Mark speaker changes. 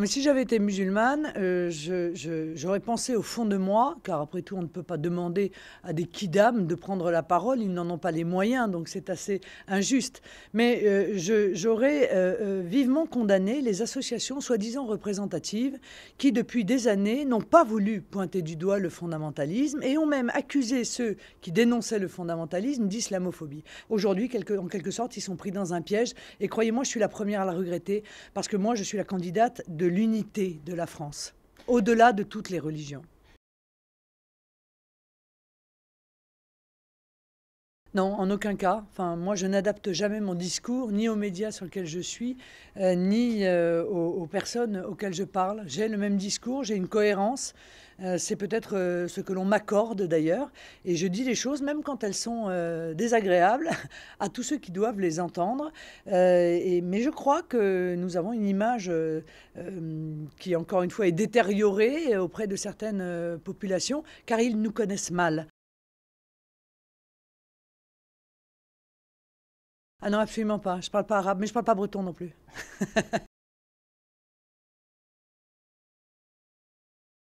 Speaker 1: mais si j'avais été musulmane, euh, j'aurais pensé au fond de moi, car après tout, on ne peut pas demander
Speaker 2: à des kidam de prendre la parole, ils n'en ont pas les moyens, donc c'est assez injuste. Mais euh, j'aurais euh, vivement condamné les associations soi-disant représentatives qui, depuis des années, n'ont pas voulu pointer du doigt le fondamentalisme et ont même accusé ceux qui dénonçaient le fondamentalisme d'islamophobie. Aujourd'hui, en quelque sorte, ils sont pris dans un piège, et croyez-moi, je suis la première à la regretter, parce que moi, je suis la candidate de de l'unité
Speaker 1: de la France, au-delà de toutes les religions. Non, en aucun cas. Enfin, moi, je n'adapte jamais mon
Speaker 2: discours, ni aux médias sur lesquels je suis, euh, ni euh, aux, personnes auxquelles je parle. J'ai le même discours, j'ai une cohérence. Euh, c'est peut-être ce que l'on m'accorde d'ailleurs. Et je dis les choses, même quand elles sont désagréables, à tous ceux qui doivent les entendre. mais je crois que nous avons une image
Speaker 1: qui, encore une fois, est détériorée auprès de certaines populations, car ils nous connaissent mal.
Speaker 3: Ah non, absolument pas. Je parle pas arabe, mais je parle pas breton non plus.